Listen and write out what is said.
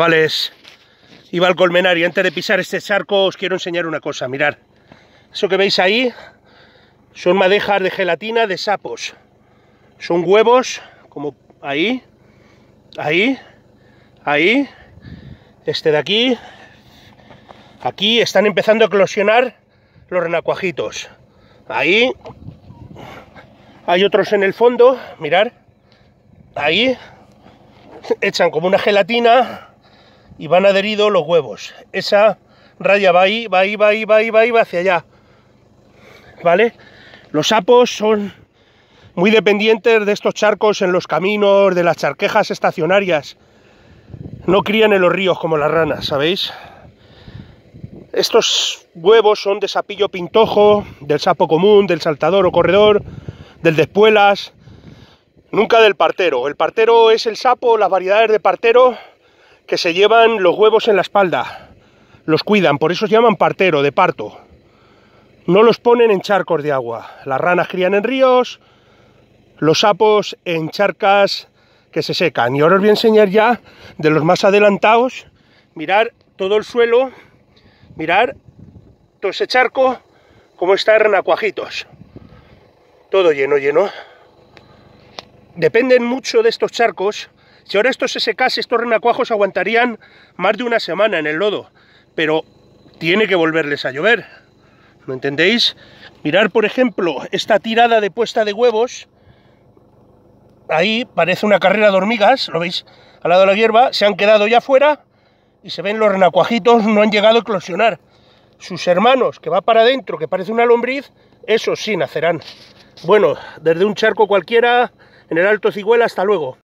Chavales, iba al colmenar y antes de pisar este charco os quiero enseñar una cosa, Mirad, Eso que veis ahí son madejas de gelatina de sapos. Son huevos, como ahí, ahí, ahí, este de aquí, aquí están empezando a eclosionar los renacuajitos. Ahí, hay otros en el fondo, mirar, ahí, echan como una gelatina y van adheridos los huevos. Esa raya va ahí, va ahí, va ahí, va ahí, va ahí, va hacia allá. ¿Vale? Los sapos son muy dependientes de estos charcos en los caminos, de las charquejas estacionarias. No crían en los ríos como las ranas, ¿sabéis? Estos huevos son de sapillo pintojo, del sapo común, del saltador o corredor, del despuelas, nunca del partero. El partero es el sapo, las variedades de partero que se llevan los huevos en la espalda, los cuidan, por eso se llaman partero, de parto. No los ponen en charcos de agua. Las ranas crían en ríos, los sapos en charcas que se secan. Y ahora os voy a enseñar ya de los más adelantados. Mirar todo el suelo, mirar todo ese charco, cómo está renacuajitos. Todo lleno, lleno. Dependen mucho de estos charcos si ahora estos secase, estos renacuajos aguantarían más de una semana en el lodo, pero tiene que volverles a llover. ¿Me entendéis? Mirar, por ejemplo, esta tirada de puesta de huevos. Ahí parece una carrera de hormigas, ¿lo veis? Al lado de la hierba, se han quedado ya fuera y se ven los renacuajitos, no han llegado a eclosionar. Sus hermanos, que va para adentro, que parece una lombriz, esos sí nacerán. Bueno, desde un charco cualquiera, en el Alto Cigüela, hasta luego.